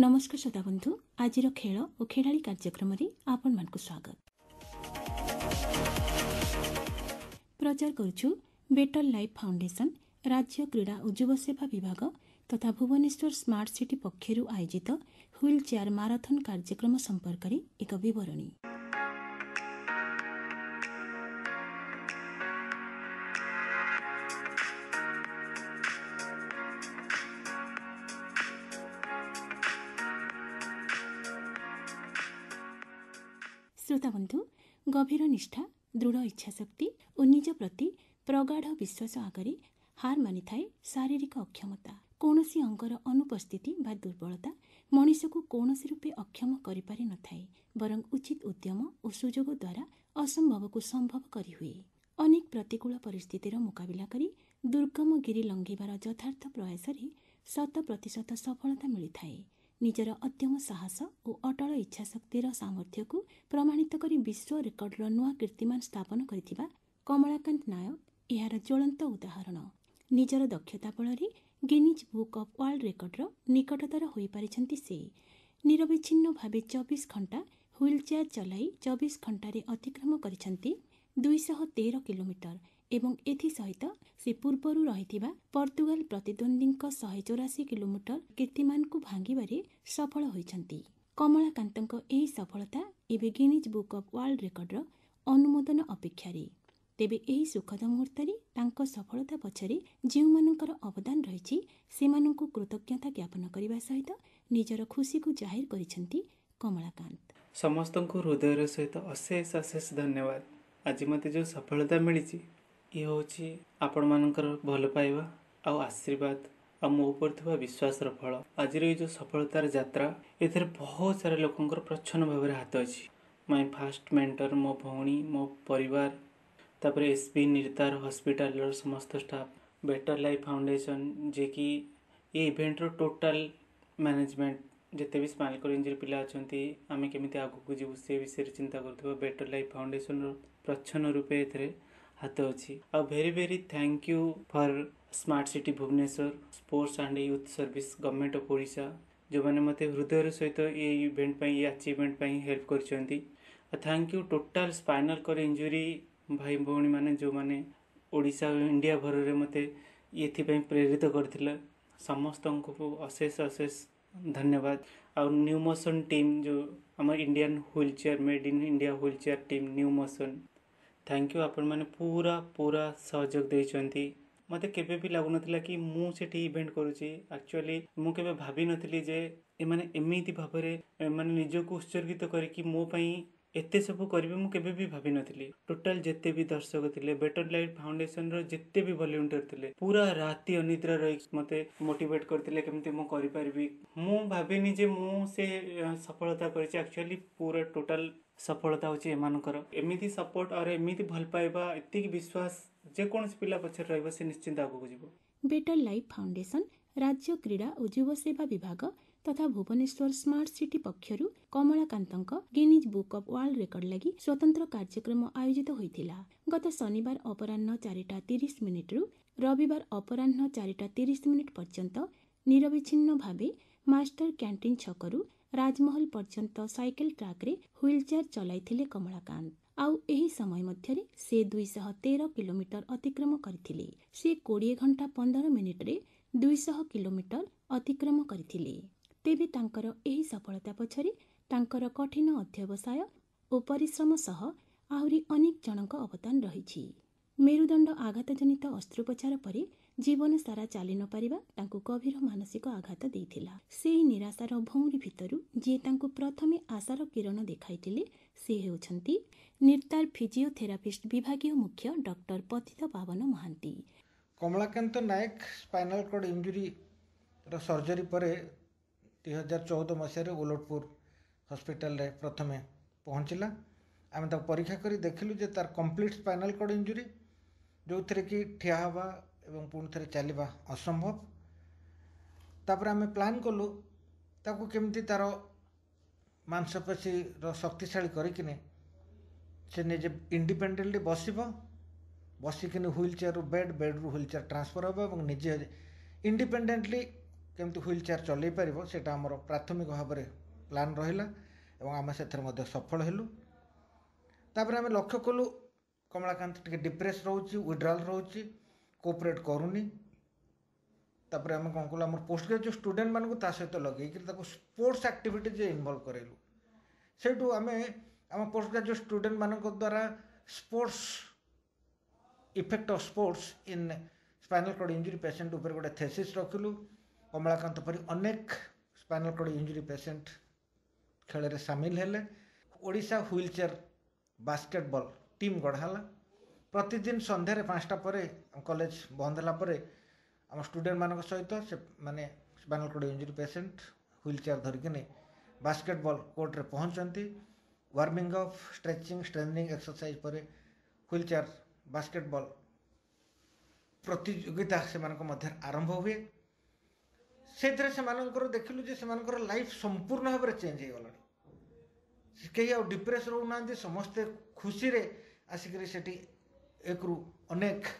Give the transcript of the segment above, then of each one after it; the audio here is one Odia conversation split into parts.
ନମସ୍କାର ଶ୍ରୋତା ଆଜିର ଖେଳ ଓ ଖେଳାଳି କାର୍ଯ୍ୟକ୍ରମରେ ଆପଣମାନଙ୍କୁ ସ୍ୱାଗତ ପ୍ରଚାର କରୁଛୁ ବେଟର ଲାଇଫ୍ ଫାଉଣ୍ଡେସନ ରାଜ୍ୟ କ୍ରୀଡ଼ା ଓ ଯୁବସେବା ବିଭାଗ ତଥା ଭୁବନେଶ୍ୱର ସ୍ମାର୍ଟ ସିଟି ପକ୍ଷରୁ ଆୟୋଜିତ ହ୍ୱିଲ୍ ଚେୟାର ମାରାଥନ୍ କାର୍ଯ୍ୟକ୍ରମ ସମ୍ପର୍କରେ ଏକ ବିବରଣୀ ନିଷ୍ଠା ଦୃଢ଼ ଇଚ୍ଛାଶକ୍ତି ଓ ନିଜ ପ୍ରତି ପ୍ରଗାଢ଼ ବିଶ୍ୱାସ ଆଗରେ ହାର ମାନିଥାଏ ଶାରୀରିକ ଅକ୍ଷମତା କୌଣସି ଅଙ୍ଗର ଅନୁପସ୍ଥିତି ବା ଦୁର୍ବଳତା ମଣିଷକୁ କୌଣସି ରୂପେ ଅକ୍ଷମ କରିପାରିନଥାଏ ବରଂ ଉଚିତ ଉଦ୍ୟମ ଓ ସୁଯୋଗ ଦ୍ୱାରା ଅସମ୍ଭବକୁ ସମ୍ଭବ କରିହୁଏ ଅନେକ ପ୍ରତିକୂଳ ପରିସ୍ଥିତିର ମୁକାବିଲା କରି ଦୁର୍ଗମ ଗିରି ଲଙ୍ଘିବାର ଯଥାର୍ଥ ପ୍ରୟାସରେ ଶତ ପ୍ରତିଶତ ସଫଳତା ମିଳିଥାଏ ନିଜର ଅତ୍ୟମ ସାହସ ଓ ଅଟଳ ଇଚ୍ଛାଶକ୍ତିର ସାମର୍ଥ୍ୟକୁ ପ୍ରମାଣିତ କରି ବିଶ୍ୱ ରେକର୍ଡର ନୂଆ କୀର୍ତ୍ତିମାନ ସ୍ଥାପନ କରିଥିବା କମଳାକାନ୍ତ ନାୟକ ଏହାର ଜ୍ୱଳନ୍ତ ଉଦାହରଣ ନିଜର ଦକ୍ଷତା ବଳରେ ଗିନିଜ୍ ବୁକ୍ ଅଫ୍ ୱାର୍ଲଡ ରେକର୍ଡର ନିକଟତର ହୋଇପାରିଛନ୍ତି ସେ ନିରବିଚ୍ଛିନ୍ନ ଭାବେ ଚବିଶ ଘଣ୍ଟା ହ୍ୱିଲ୍ ଚେୟାର ଚଲାଇ ଚବିଶ ଘଣ୍ଟାରେ ଅତିକ୍ରମ କରିଛନ୍ତି ଦୁଇଶହ ତେର କିଲୋମିଟର ଏବଂ ଏଥିସହିତ ସେ ପୂର୍ବରୁ ରହିଥିବା ପର୍ତ୍ତୁଗାଲ ପ୍ରତିଦ୍ୱନ୍ଦ୍ୱୀଙ୍କ ଶହେ ଚଉରାଶୀ କିଲୋମିଟର କୀର୍ତ୍ତିମାନଙ୍କୁ ଭାଙ୍ଗିବାରେ ସଫଳ ହୋଇଛନ୍ତି କମଳାକାନ୍ତଙ୍କ ଏହି ସଫଳତା ଏବେ ଗିନିଜ୍ ବୁକ୍ ଅଫ୍ ୱାର୍ଲଡ ରେକର୍ଡର ଅନୁମୋଦନ ଅପେକ୍ଷାରେ ତେବେ ଏହି ସୁଖଦ ମୁହୂର୍ତ୍ତରେ ତାଙ୍କ ସଫଳତା ପଛରେ ଯେଉଁମାନଙ୍କର ଅବଦାନ ରହିଛି ସେମାନଙ୍କୁ କୃତଜ୍ଞତା ଜ୍ଞାପନ କରିବା ସହିତ ନିଜର ଖୁସିକୁ ଜାହିର କରିଛନ୍ତି କମଳାକାନ୍ତ ସମସ୍ତଙ୍କୁ ହୃଦୟର ସହିତ ଅଶେଷ ଅଶେଷ ଧନ୍ୟବାଦ ଆଜି ମୋତେ ଯେଉଁ ସଫଳତା ମିଳିଛି ଇଏ ହେଉଛି ଆପଣମାନଙ୍କର ଭଲ ପାଇବା ଆଉ ଆଶୀର୍ବାଦ ଆଉ ମୋ ଉପରେ ଥିବା ବିଶ୍ୱାସର ଫଳ ଆଜିର ଏଇ ଯେଉଁ ସଫଳତାର ଯାତ୍ରା ଏଥିରେ ବହୁତ ସାରା ଲୋକଙ୍କର ପ୍ରଚ୍ଛନ୍ନ ଭାବରେ ହାତ ଅଛି ମାଇ ଫାଷ୍ଟ ମେଣ୍ଟର ମୋ ଭଉଣୀ ମୋ ପରିବାର ତାପରେ ଏସ୍ ବି ନିର୍ତାର ହସ୍ପିଟାଲର ସମସ୍ତ ଷ୍ଟାଫ୍ ବେଟର୍ ଲାଇଫ୍ ଫାଉଣ୍ଡେସନ୍ ଯିଏକି ଏ ଇଭେଣ୍ଟର ଟୋଟାଲ୍ ମ୍ୟାନେଜମେଣ୍ଟ ଯେତେ ବି ସ୍ମାଇଲ୍ କର ଇଞ୍ଜୁରି ପିଲା ଅଛନ୍ତି ଆମେ କେମିତି ଆଗକୁ ଯିବୁ ସେ ବିଷୟରେ ଚିନ୍ତା କରୁଥିବା ବେଟର୍ ଲାଇଫ୍ ଫାଉଣ୍ଡେସନ୍ର ପ୍ରଚ୍ଛନ୍ନ ରୂପେ ଏଥିରେ हाथ अच्छी आउ very very thank you for smart city Bhubaneswar sports and youth service government of Odisha जो मैंने मत हृदय सहित ये इवेंट पर ये अचीवमेंट पर हेल्प कर thank you total spinal cord injury भाई भाई मैंने जो मैंने ओडिशा इंडिया भर में मत ये प्रेरित कर समस्त अशेष अशेष धन्यवाद आउ न्यू मोशन टीम जो आम Indian wheelchair made in India wheelchair team new motion thank you ଆପଣମାନେ ପୁରା ପୁରା ସହଯୋଗ ଦେଇଛନ୍ତି ମୋତେ କେବେ ବି ଲାଗୁନଥିଲା କି ମୁଁ ସେଠି ଇଭେଣ୍ଟ କରୁଛି ଆକ୍ଚୁଆଲି ମୁଁ କେବେ ଭାବିନଥିଲି ଯେ ଏମାନେ ଏମିତି ଭାବରେ ମାନେ ନିଜକୁ ଉତ୍ସର୍ଗିତ କରିକି ମୋ ପାଇଁ ଏତେ ସବୁ କରିବି ମୁଁ କେବେ ବି ଭାବିନଥିଲି ଟୋଟାଲ ଯେତେ ବି ଦର୍ଶକ ଥିଲେ ବେଟର ଲାଇଫ୍ ଫାଉଣ୍ଡେସନର ଯେତେ ବି ଭଲ୍ୟୁଣ୍ଟିୟର ଥିଲେ ପୁରା ରାତି ଅନିଦ୍ରା ରହିକି ମୋତେ ମୋଟିଭେଟ୍ କରିଥିଲେ କେମିତି ମୁଁ କରିପାରିବି ମୁଁ ଭାବିନି ଯେ ମୁଁ ସେ ସଫଳତା କରିଛି ଆକ୍ଚୁଆଲି ପୁରା ଟୋଟାଲ ସଫଳତା ହେଉଛି ଏମାନଙ୍କର ଏମିତି ସପୋର୍ଟ ଆଉ ଏମିତି ଭଲ ପାଇବା ଏତିକି ବିଶ୍ୱାସ ଯେକୌଣସି ପିଲା ପଛରେ ରହିବ ସେ ନିଶ୍ଚିନ୍ତ ଆଗକୁ ଯିବ ବେଟର ଲାଇଫ୍ ଫାଉଣ୍ଡେସନ ରାଜ୍ୟ କ୍ରୀଡ଼ା ଓ ଯୁବସେବା ବିଭାଗ ତଥା ଭୁବନେଶ୍ୱର ସ୍କାର୍ଟ ସିଟି ପକ୍ଷରୁ କମଳାକାନ୍ତଙ୍କ Guinness book of world record ଲାଗି ସ୍ୱତନ୍ତ୍ର କାର୍ଯ୍ୟକ୍ରମ ଆୟୋଜିତ ହୋଇଥିଲା ଗତ ଶନିବାର ଅପରାହ୍ନ ଚାରିଟା ତିରିଶ ମିନିଟ୍ରୁ ରବିବାର ଅପରାହ୍ନ ଚାରିଟା ତିରିଶ ମିନିଟ୍ ପର୍ଯ୍ୟନ୍ତ ନିରବିଚ୍ଛିନ୍ନ ଭାବେ ମାଷ୍ଟର କ୍ୟାଣ୍ଟିନ୍ ଛକରୁ ରାଜମହଲ ପର୍ଯ୍ୟନ୍ତ ସାଇକେଲ ଟ୍ରାକ୍ରେ ହ୍ୱିଲ୍ ଚେୟାର ଚଲାଇଥିଲେ କମଳାକାନ୍ତ ଆଉ ଏହି ସମୟ ମଧ୍ୟରେ ସେ ଦୁଇଶହ ତେର କିଲୋମିଟର ଅତିକ୍ରମ କରିଥିଲେ ସେ କୋଡ଼ିଏ ଘଣ୍ଟା ପନ୍ଦର ମିନିଟ୍ରେ ଦୁଇଶହ କିଲୋମିଟର ଅତିକ୍ରମ କରିଥିଲେ ତେବେ ତାଙ୍କର ଏହି ସଫଳତା ପଛରେ ତାଙ୍କର କଠିନ ଅଧ୍ୟବସାୟ ଓ ପରିଶ୍ରମ ସହ ଆହୁରି ଅନେକ ଜଣଙ୍କ ଅବଦାନ ରହିଛି ମେରୁଦଣ୍ଡ ଆଘାତ ଜନିତ ଅସ୍ତ୍ରୋପଚାର ପରେ ଜୀବନସାରା ଚାଲି ନ ପାରିବା ତାଙ୍କୁ ଗଭୀର ମାନସିକ ଆଘାତ ଦେଇଥିଲା ସେହି ନିରାଶାର ଭଉଣୀ ଭିତରୁ ଯିଏ ତାଙ୍କୁ ପ୍ରଥମେ ଆଶାର କିରଣ ଦେଖାଇଥିଲେ ସେ ହେଉଛନ୍ତି ନିର୍ତାର ଫିଜିଓଥେରାପିଷ୍ଟ ବିଭାଗୀୟ ମୁଖ୍ୟ doctor Patit Paban Mahanti Kamalakanta Nayak spinal cord ଇଞ୍ଜୁରୀର ସର୍ଜରୀ ପରେ हजार चौद मसीह ओलटपुर हस्पिटाल प्रथम पहुँचला आम तक परीक्षा कर देख लु तार कम्प्लीट स्पाइनाल कड इंजुरी जो थे कि ठिया हाँ पुणि थे चलवा असंभव तापर आम प्लां कलु ताको केमती तार मंसपेशी शक्तिशा करेजे इंडिपेडेटली बस बसिकी ह्विल चेयर बेड बेड्रु ह्विल चेयर ट्रांसफर हे और निजे इंडिपेडेटली କେମିତି ହ୍ୱିଲ୍ ଚେୟାର୍ ଚଲେଇ ପାରିବ ସେଇଟା ଆମର ପ୍ରାଥମିକ ଭାବରେ ପ୍ଲାନ୍ ରହିଲା ଏବଂ ଆମେ ସେଥିରେ ମଧ୍ୟ ସଫଳ ହେଲୁ ତାପରେ ଆମେ ଲକ୍ଷ୍ୟ କଲୁ କମଳାକାନ୍ତ ଟିକେ ଡିପ୍ରେସ୍ ରହୁଛି ୱିଡ୍ରାଲ୍ ରହୁଛି କୋପରେଟ୍ କରୁନି ତାପରେ ଆମେ କ'ଣ କଲୁ ଆମର ପୋଷ୍ଟ ଗ୍ରାଜୁଏଟ୍ ଷ୍ଟୁଡେଣ୍ଟମାନଙ୍କୁ ତା ସହିତ ଲଗେଇକିରି ତାକୁ ସ୍ପୋର୍ଟସ୍ ଆକ୍ଟିଭିଟିରେ ଇନଭଲ୍ଭ କରେଇଲୁ ସେଇଠୁ ଆମେ ଆମ ପୋଷ୍ଟ ଗ୍ରାଜୁଏଟ୍ ଷ୍ଟୁଡେଣ୍ଟମାନଙ୍କ ଦ୍ୱାରା sports effect of sports in spinal cord injury patient ଉପରେ ଗୋଟେ ଥେସିସ୍ ରଖିଲୁ କମଳାକାନ୍ତ ପରି ଅନେକ ସ୍ପାଇନାଲ୍ କଡ଼ ଇଞ୍ଜୁରି ପେସେଣ୍ଟ ଖେଳରେ ସାମିଲ ହେଲେ Odisha wheelchair basketball team ଗଢ଼ା ହେଲା ପ୍ରତିଦିନ ସନ୍ଧ୍ୟାରେ ପାଞ୍ଚଟା ପରେ କଲେଜ ବନ୍ଦ ହେଲା ପରେ ଆମ ଷ୍ଟୁଡେଣ୍ଟମାନଙ୍କ ସହିତ ସେମାନେ spinal cord injury patient wheelchair ଧରିକିନି ବାସ୍କେଟବଲ୍ କୋର୍ଟରେ ପହଞ୍ଚନ୍ତି warming up stretching straining exercise ପରେ ହ୍ୱିଲ୍ ଚେୟାର ବାସ୍କେଟବଲ୍ ପ୍ରତିଯୋଗିତା ସେମାନଙ୍କ ମଧ୍ୟରେ ଆରମ୍ଭ ହୁଏ ସେଇଥିରେ ସେମାନଙ୍କର ଦେଖିଲୁ ଯେ ସେମାନଙ୍କର ଲାଇଫ୍ ସମ୍ପୂର୍ଣ୍ଣ ଭାବରେ ଚେଞ୍ଜ ହେଇଗଲାଣି କେହି ଆଉ ଡିପ୍ରେସ୍ ରହୁନାହାନ୍ତି ସମସ୍ତେ ଖୁସିରେ ଆସିକରି ସେଠି ଏକରୁ ଅନେକ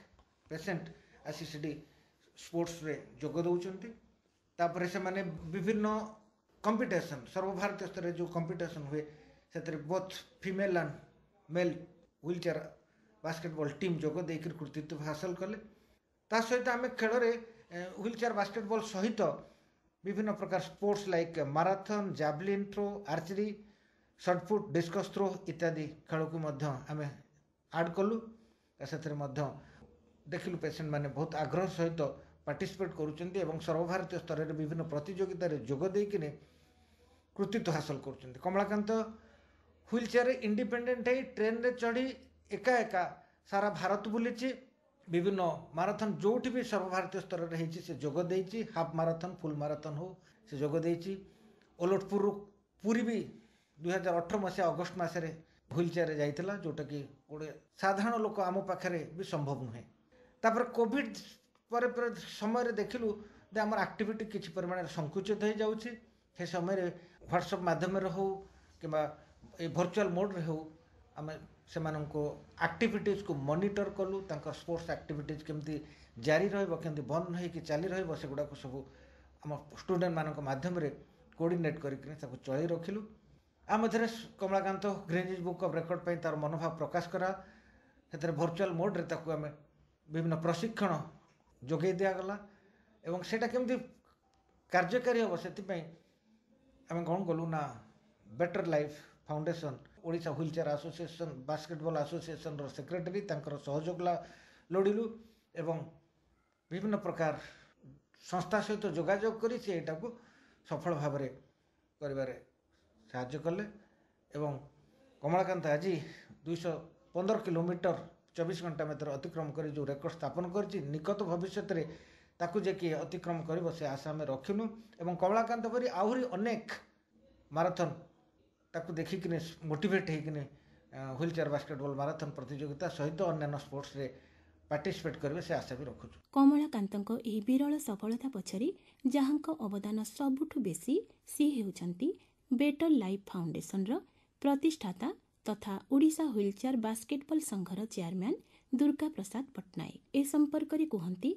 ପେସେଣ୍ଟ ଆସି ସେଠି ସ୍ପୋର୍ଟସରେ ଯୋଗ ଦେଉଛନ୍ତି ତାପରେ ସେମାନେ ବିଭିନ୍ନ କମ୍ପିଟିସନ୍ ସର୍ବଭାରତୀୟ ସ୍ତରରେ ଯେଉଁ କମ୍ପିଟିସନ୍ ହୁଏ ସେଥିରେ both female and male wheelchair basketball team ଯୋଗ ଦେଇକରି କୃତିତ୍ୱ ହାସଲ କଲେ ତା ସହିତ ଆମେ ଖେଳରେ ହ୍ୱିଲ୍ ଚେୟାର ବାସ୍କେଟବଲ୍ ସହିତ ବିଭିନ୍ନ ପ୍ରକାର sports like marathon javelin throw archery shot put discus throw ଇତ୍ୟାଦି ଖେଳକୁ ମଧ୍ୟ ଆମେ ଆଡ଼୍ କଲୁ ସେଥିରେ ମଧ୍ୟ ଦେଖିଲୁ ପେସେଣ୍ଟମାନେ ବହୁତ ଆଗ୍ରହ ସହିତ ପାର୍ଟିସିପେଟ୍ କରୁଛନ୍ତି ଏବଂ ସର୍ବଭାରତୀୟ ସ୍ତରରେ ବିଭିନ୍ନ ପ୍ରତିଯୋଗିତାରେ ଯୋଗ ଦେଇକିନି କୃତିତ୍ୱ ହାସଲ କରୁଛନ୍ତି କମଳାକାନ୍ତ ହ୍ୱିଲ୍ ଚେୟାରରେ ଇଣ୍ଡିପେଣ୍ଡେଣ୍ଟ ହେଇ ଟ୍ରେନ୍ରେ ଚଢ଼ି ଏକା ଏକା ସାରା ଭାରତ ବୁଲିଛି বিভিন্ন ମାରାଥନ୍ ଯେଉଁଠି ବି ସର୍ବଭାରତୀୟ ସ୍ତରରେ ହେଇଛି ସେ ଯୋଗ ଦେଇଛି ହାଫ୍ ମାରାଥନ୍ ଫୁଲ୍ ମାରାଥନ୍ ହଉ ସେ ଯୋଗ ଦେଇଛି ଓଲଟପୁରରୁ ପୁରୀ ବି ଦୁଇହଜାର ଅଠର ମସିହା ଅଗଷ୍ଟ ମାସରେ ହ୍ୱିଲ୍ ଚେୟାର୍ରେ ଯାଇଥିଲା ଯେଉଁଟାକି ଗୋଟେ ସାଧାରଣ ଲୋକ ଆମ ପାଖରେ ବି ସମ୍ଭବ ନୁହେଁ ତାପରେ କୋଭିଡ଼ ପରେ ପରେ ସମୟରେ ଦେଖିଲୁ ଯେ ଆମର ଆକ୍ଟିଭିଟି କିଛି ପରିମାଣରେ ସଙ୍କୁଚିତ ହୋଇଯାଉଛି ସେ ସମୟରେ ହ୍ୱାଟ୍ସଆପ୍ ମାଧ୍ୟମରେ ହଉ କିମ୍ବା ଏ ଭର୍ଚୁଆଲ୍ ମୋଡ଼୍ରେ ହେଉ ଆମେ ସେମାନଙ୍କୁ ଆକ୍ଟିଭିଟିଜ୍କୁ ମନିଟର୍ କଲୁ ତାଙ୍କ ସ୍ପୋର୍ଟସ୍ ଆକ୍ଟିଭିଟିଜ୍ କେମିତି ଜାରି ରହିବ କେମିତି ବନ୍ଦ ହୋଇକି ଚାଲି ରହିବ ସେଗୁଡ଼ାକୁ ସବୁ ଆମ ଷ୍ଟୁଡ଼େଣ୍ଟମାନଙ୍କ ମାଧ୍ୟମରେ କୋଡ଼ିନେଟ୍ କରିକି ତାକୁ ଚଳେଇ ରଖିଲୁ ଆ ମଧ୍ୟରେ Kamalakanta Guinness book of record ପାଇଁ ତା'ର ମନୋଭାବ ପ୍ରକାଶ କରା ସେଥିରେ ଭର୍ଚୁଆଲ୍ ମୋଡ଼୍ରେ ତାକୁ ଆମେ ବିଭିନ୍ନ ପ୍ରଶିକ୍ଷଣ ଯୋଗାଇ ଦିଆଗଲା ଏବଂ ସେଇଟା କେମିତି କାର୍ଯ୍ୟକାରୀ ହେବ ସେଥିପାଇଁ ଆମେ କ'ଣ କଲୁ ନା better life foundation Odisha chair association basketball ଆସୋସିଏସନ୍ର ସେକ୍ରେଟେରୀ ତାଙ୍କର ସହଯୋଗ ଲୋଡ଼ିଲୁ ଏବଂ ବିଭିନ୍ନ ପ୍ରକାର ସଂସ୍ଥା ସହିତ ଯୋଗାଯୋଗ କରି ସେ ଏଇଟାକୁ ସଫଳ ଭାବରେ କରିବାରେ ସାହାଯ୍ୟ କଲେ ଏବଂ କମଳାକାନ୍ତ ଆଜି ଦୁଇଶହ ପନ୍ଦର କିଲୋମିଟର ଚବିଶ ଘଣ୍ଟା ଭିତରେ ଅତିକ୍ରମ କରି ଯେଉଁ ରେକର୍ଡ଼ ସ୍ଥାପନ କରିଛି ନିକଟ ଭବିଷ୍ୟତରେ ତାକୁ ଯେ କିଏ ଅତିକ୍ରମ କରିବ ସେ ଆଶା ଆମେ ରଖିନୁ ଏବଂ କମଳାକାନ୍ତ ପରି ଆହୁରି ଅନେକ ମାରାଥନ୍ ତାକୁ ଦେଖିକିନି ମୋଟିଭେଟ୍ ହେଇକିନି ହ୍ୱିଲ୍ ଚେୟାର ବାସ୍କେଟବଲ୍ ମାରାଥନ୍ ପ୍ରତିଯୋଗିତା ସହିତ ଅନ୍ୟାନ୍ୟ ସ୍ପୋର୍ଟସରେ ପାର୍ଟିସିପେଟ୍ କରିବେ ସେ ଆଶା ବି ରଖୁଛୁ କମଳାକାନ୍ତଙ୍କ ଏହି ବିରଳ ସଫଳତା ପଛରେ ଯାହାଙ୍କ ଅବଦାନ ସବୁଠୁ ବେଶୀ ସିଏ ହେଉଛନ୍ତି ବେଟର୍ ଲାଇଫ୍ ଫାଉଣ୍ଡେସନ୍ର ପ୍ରତିଷ୍ଠାତା ତଥା ଓଡ଼ିଶା ହ୍ୱିଲ୍ ଚେୟାର ବାସ୍କେଟବଲ୍ ସଂଘର ଚେୟାରମ୍ୟାନ୍ ଦୁର୍ଗା ପ୍ରସାଦ ପଟ୍ଟନାୟକ ଏ ସମ୍ପର୍କରେ କୁହନ୍ତି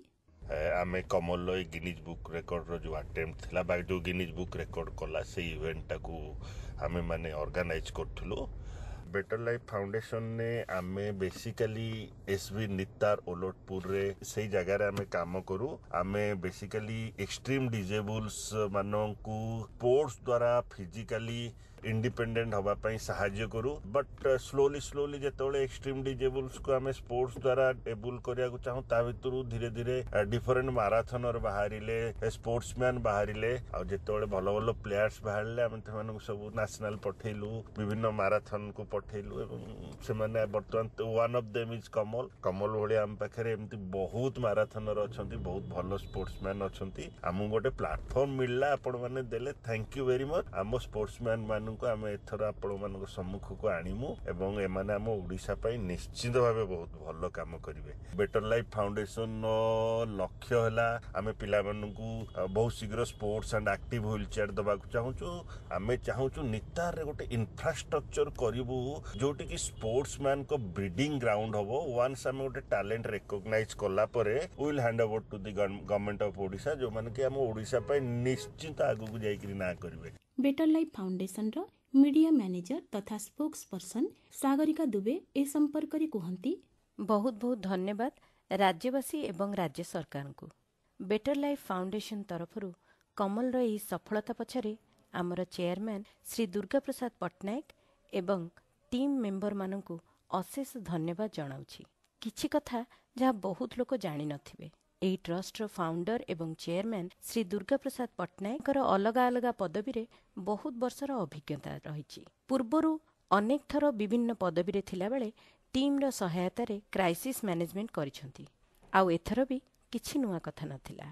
ଆମେ କମଲଇ ଗିନିଜ୍ ବୁକ୍ ରେକର୍ଡ଼ର ଯେଉଁ ଆଟେମ୍ପ୍ଟ ଥିଲା ବା ଯେଉଁ ଗିନିଜ୍ ବୁକ୍ ରେକର୍ଡ଼ କଲା ସେଇ ଇଭେଣ୍ଟଟାକୁ ଆମେମାନେ ଅର୍ଗାନାଇଜ୍ କରୁଥିଲୁ ବେଟର୍ ଲାଇଫ୍ ଫାଉଣ୍ଡେସନରେ ଆମେ ବେସିକାଲି ଏସ୍ ବି ନିତାର ଓଲଟପୁରରେ ସେଇ ଜାଗାରେ ଆମେ କାମ କରୁ ଆମେ ବେସିକାଲି ଏକ୍ସଟ୍ରିମ୍ ଡିଜେବୁଲ୍ସ ମାନଙ୍କୁ ସ୍ପୋର୍ଟସ୍ ଦ୍ୱାରା ଫିଜିକାଲି ଇଣ୍ଡିପେଣ୍ଡେଣ୍ଟ ହେବା ପାଇଁ ସାହାଯ୍ୟ କରୁ ବଟ୍ ସ୍ଲୋଲି ସ୍ଲୋଲି ଯେତେବେଳେ ଏକ୍ସଟ୍ରିମ୍ ଡିଜେବୁଲ୍ସକୁ ଆମେ ସ୍ପୋର୍ଟସ୍ ଦ୍ୱାରା ଏବୁଲ୍ କରିବାକୁ ଚାହୁଁ ତା ଭିତରୁ ଧୀରେ ଧୀରେ ଡିଫରେଣ୍ଟ ମାରାଥନର ବାହାରିଲେ ସ୍ପୋର୍ଟସ୍ ମ୍ୟାନ୍ ବାହାରିଲେ ଆଉ ଯେତେବେଳେ ଭଲ ଭଲ ପ୍ଲେୟାର୍ସ ବାହାରିଲେ ଆମେ ସେମାନଙ୍କୁ ସବୁ ନ୍ୟାସନାଲ ପଠେଇଲୁ ବିଭିନ୍ନ ମାରାଥନକୁ ପଠେଇଲୁ ଏବଂ ସେମାନେ ବର୍ତ୍ତମାନ one of them is Kamal Kamal ଭଳିଆ ଆମ ପାଖରେ ଏମିତି ବହୁତ ମାରାଥନର ଅଛନ୍ତି ବହୁତ ଭଲ ସ୍ପୋର୍ଟସ୍ ମ୍ୟାନ୍ ଅଛନ୍ତି ଆମକୁ ଗୋଟେ ପ୍ଲାଟଫର୍ମ ମିଳିଲା ଆପଣମାନେ ଦେଲେ ଥ୍ୟାଙ୍କ ୟୁ ଭେରି ମଚ୍ ଆମ ସ୍ପୋର୍ଟସ୍ ମ୍ୟାନ୍ ମାନଙ୍କୁ ମାନଙ୍କୁ ଆମେ ଏଥର ଆପଣମାନଙ୍କ ସମ୍ମୁଖକୁ ଆଣିମୁ ଏବଂ ଏମାନେ ଆମ ଓଡ଼ିଶା ପାଇଁ ନିଶ୍ଚିନ୍ତ ଭାବେ ବହୁତ ଭଲ କାମ କରିବେ ବେଟର ଲାଇଫ ଫାଉଣ୍ଡେସନ ଲକ୍ଷ୍ୟ ହେଲା ଆମେ ପିଲାମାନଙ୍କୁ ବହୁତ ଶୀଘ୍ର sports and active wheelchair ଦେବାକୁ ଚାହୁଁଛୁ ଆମେ ଚାହୁଁଛୁ ନିତାରରେ ଗୋଟେ ଇନଫ୍ରାଷ୍ଟ୍ରକଚର କରିବୁ ଯେଉଁଠିକି ସ୍ପୋର୍ଟସ ମ୍ୟାନଙ୍କ ବ୍ରିଡିଂ ଗ୍ରାଉଣ୍ଡ ହବ ୱାନ୍ସ ଆମେ ଗୋଟେ ଟ୍ୟାଲେଣ୍ଟ ରେକଗ୍ନାଇଜ କଲା ପରେ will hand over to the government of Odisha ଯେଉଁମାନେ କି ଆମ ଓଡ଼ିଶା ପାଇଁ ନିଶ୍ଚିନ୍ତ ଆଗକୁ ଯାଇକିରି ନାଁ କରିବେ ବେଟର ଲାଇଫ୍ ଫାଉଣ୍ଡେସନର ମିଡିଆ ମ୍ୟାନେଜର ତଥା ସ୍ପୋକ୍ସ ପର୍ସନ ସାଗରିକା ଦୁବେ ଏ ସମ୍ପର୍କରେ କୁହନ୍ତି ବହୁତ ବହୁତ ଧନ୍ୟବାଦ ରାଜ୍ୟବାସୀ ଏବଂ ରାଜ୍ୟ ସରକାରଙ୍କୁ ବେଟର ଲାଇଫ୍ ଫାଉଣ୍ଡେସନ ତରଫରୁ କମଲର ଏହି ସଫଳତା ପଛରେ ଆମର ଚେୟାରମ୍ୟାନ୍ ଶ୍ରୀ ଦୁର୍ଗାପ୍ରସାଦ ପଟ୍ଟନାୟକ ଏବଂ ଟିମ୍ ମେମ୍ବରମାନଙ୍କୁ ଅଶେଷ ଧନ୍ୟବାଦ ଜଣାଉଛି କିଛି କଥା ଯାହା ବହୁତ ଲୋକ ଜାଣିନଥିବେ ଏହି ଟ୍ରଷ୍ଟର ଫାଉଣ୍ଡର ଏବଂ ଚେୟାରମ୍ୟାନ୍ ଶ୍ରୀ ଦୁର୍ଗାପ୍ରସାଦ ପଟ୍ଟନାୟକଙ୍କର ଅଲଗା ଅଲଗା ପଦବୀରେ ବହୁତ ବର୍ଷର ଅଭିଜ୍ଞତା ରହିଛି ପୂର୍ବରୁ ଅନେକ ଥର ବିଭିନ୍ନ ପଦବୀରେ ଥିଲାବେଳେ ଟିମ୍ର ସହାୟତାରେ କ୍ରାଇସିସ୍ ମ୍ୟାନେଜମେଣ୍ଟ କରିଛନ୍ତି ଆଉ ଏଥର ବି କିଛି ନୂଆ କଥା ନଥିଲା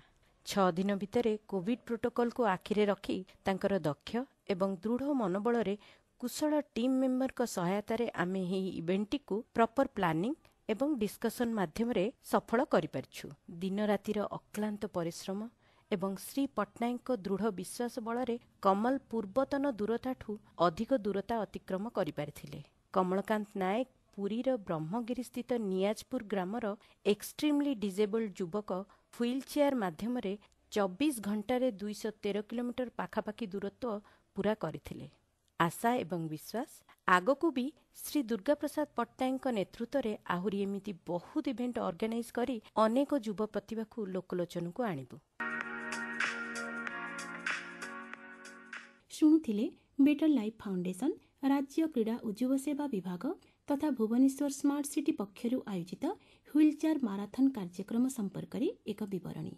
ଛଅ ଦିନ ଭିତରେ କୋଭିଡ୍ ପ୍ରୋଟୋକଲ୍କୁ ଆଖିରେ ରଖି ତାଙ୍କର ଦକ୍ଷ ଏବଂ ଦୃଢ଼ ମନୋବଳରେ କୁଶଳ ଟିମ୍ ମେମ୍ବରଙ୍କ ସହାୟତାରେ ଆମେ ଏହି ଇଭେଣ୍ଟଟିକୁ ପ୍ରପର୍ ପ୍ଲାନିଂ ଏବଂ ଡିସ୍କସନ୍ ମାଧ୍ୟମରେ ସଫଳ କରିପାରିଛୁ ଦିନରାତିର ଅକ୍ଲାନ୍ତ ପରିଶ୍ରମ ଏବଂ ଶ୍ରୀ ପଟ୍ଟନାୟକଙ୍କ ଦୃଢ଼ ବିଶ୍ୱାସ ବଳରେ କମଲ ପୂର୍ବତନ ଦୂରତାଠୁ ଅଧିକ ଦୂରତା ଅତିକ୍ରମ କରିପାରିଥିଲେ କମଳକାନ୍ତ ନାୟକ ପୁରୀର ବ୍ରହ୍ମଗିରିସ୍ଥିତ ନିଆଜପୁର ଗ୍ରାମର ଏକ୍ସଟ୍ରିମ୍ଲି ଡିଜେବଲ୍ ଯୁବକ ହ୍ୱିଲ୍ ଚେୟାର ମାଧ୍ୟମରେ ଚବିଶ ଘଣ୍ଟାରେ ଦୁଇଶହ ତେର କିଲୋମିଟର ପାଖାପାଖି ଦୂରତ୍ୱ ପୂରା କରିଥିଲେ ଆଶା ଏବଂ ବିଶ୍ୱାସ ଆଗକୁ ବି ଶ୍ରୀ ଦୁର୍ଗାପ୍ରସାଦ ପଟ୍ଟନାୟକଙ୍କ ନେତୃତ୍ୱରେ ଆହୁରି ଏମିତି ବହୁତ ଇଭେଣ୍ଟ ଅର୍ଗାନାଇଜ୍ କରି ଅନେକ ଯୁବ ପ୍ରତିଭାକୁ ଲୋକଲୋଚନକୁ ଆଣିବୁ ଶୁଣୁଥିଲେ ବେଟର ଲାଇଫ୍ ଫାଉଣ୍ଡେସନ ରାଜ୍ୟ କ୍ରୀଡ଼ା ଓ ଯୁବ ସେବା ବିଭାଗ ତଥା ଭୁବନେଶ୍ୱର ସ୍ମାର୍ଟ ସିଟି ପକ୍ଷରୁ ଆୟୋଜିତ ହ୍ୱିଲ୍ ଚେୟାର ମାରାଥନ୍ କାର୍ଯ୍ୟକ୍ରମ ସମ୍ପର୍କରେ ଏକ ବିବରଣୀ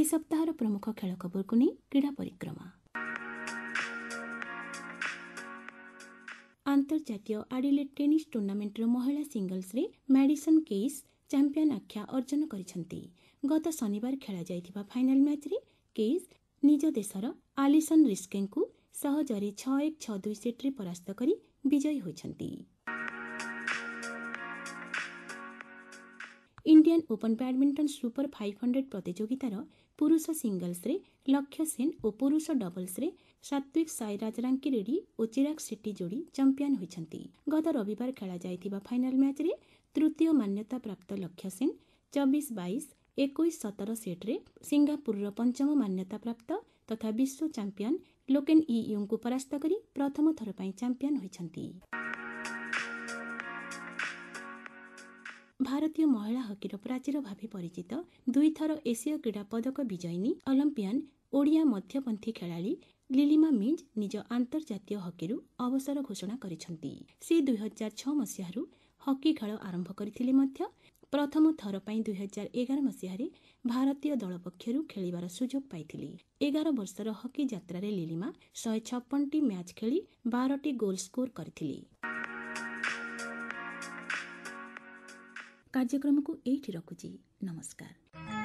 ଏହି ସପ୍ତାହର ପ୍ରମୁଖ ଖେଳ ଖବରକୁ ନେଇ କ୍ରୀଡ଼ା ପରିକ୍ରମା ଆନ୍ତର୍ଜାତୀୟ ଆଡିଲେଟ୍ ଟେନିସ୍ ଟୁର୍ଣ୍ଣାମେଣ୍ଟର ମହିଳା ସିଙ୍ଗଲ୍ସରେ ମ୍ୟାଡିସନ୍ କେସ୍ ଚାମ୍ପିୟନ୍ ଆଖ୍ୟା ଅର୍ଜନ କରିଛନ୍ତି ଗତ ଶନିବାର ଖେଳାଯାଇଥିବା ଫାଇନାଲ୍ ମ୍ୟାଚ୍ରେ କେସ୍ ନିଜ ଦେଶର ଆଲିସନ୍ ରିସ୍କେଙ୍କୁ ସହଜରେ ଛଅ ଏକ ଛଅ ଦୁଇ ସେଟ୍ରେ ପରାସ୍ତ କରି ବିଜୟୀ ହୋଇଛନ୍ତି Indian open badminton super five hundred ପ୍ରତିଯୋଗିତାର ପୁରୁଷ ସିଙ୍ଗଲ୍ସରେ ଲକ୍ଷ୍ୟ ସେନ୍ ଓ ପୁରୁଷ ଡବଲ୍ସରେ ସାତ୍ୱିକ ସାଇରାଜ ରାଙ୍କିରେଡ୍ଡୀ ଓ ଚିରାଗ ସେଟ୍ଟି ଯୋଡ଼ି ଚମ୍ପିଆନ୍ ହୋଇଛନ୍ତି ଗତ ରବିବାର ଖେଳାଯାଇଥିବା ଫାଇନାଲ୍ ମ୍ୟାଚ୍ରେ ତୃତୀୟ ମାନ୍ୟତାପ୍ରାପ୍ତ ଲକ୍ଷ୍ୟ ସେନ୍ ଚବିଶ ବାଇଶ ଏକୋଇଶ ସତର ସେଟ୍ରେ ସିଙ୍ଗାପୁରର ପଞ୍ଚମ ମାନ୍ୟତାପ୍ରାପ୍ତ ତଥା ବିଶ୍ୱ ଚାମ୍ପିଆନ୍ ଲୋକେନ୍ ଇ ୟୁଙ୍କୁ ପରାସ୍ତ କରି ପ୍ରଥମ ଥର ପାଇଁ ଚାମ୍ପିଆନ୍ ହୋଇଛନ୍ତି ଭାରତୀୟ ମହିଳା ହକିର ପ୍ରାଚୀର ଭାବେ ପରିଚିତ ଦୁଇଥର ଏସୀୟ କ୍ରୀଡ଼ା ପଦକ ବିଜୟିନୀ ଅଲମ୍ପିଆନ୍ ଓଡ଼ିଆ ମଧ୍ୟପନ୍ଥୀ ଖେଳାଳି ଲିଲିମା ମିଞ୍ଜ ନିଜ ଆନ୍ତର୍ଜାତୀୟ ହକିରୁ ଅବସର ଘୋଷଣା କରିଛନ୍ତି ସେ ଦୁଇହଜାର ଛଅ ମସିହାରୁ ହକି ଖେଳ ଆରମ୍ଭ କରିଥିଲେ ମଧ୍ୟ ପ୍ରଥମ ଥର ପାଇଁ ଦୁଇହଜାର ଏଗାର ମସିହାରେ ଭାରତୀୟ ଦଳ ପକ୍ଷରୁ ଖେଳିବାର ସୁଯୋଗ ପାଇଥିଲେ ଏଗାର ବର୍ଷର ହକି ଯାତ୍ରାରେ ଲିଲିମା ଶହେ ଛପନଟି ମ୍ୟାଚ୍ ଖେଳି ବାରଟି ଗୋଲ୍ ସ୍କୋର କରିଥିଲେ କାର୍ଯ୍ୟକ୍ରମକୁ ଏଇଠି ରଖୁଛି ନମସ୍କାର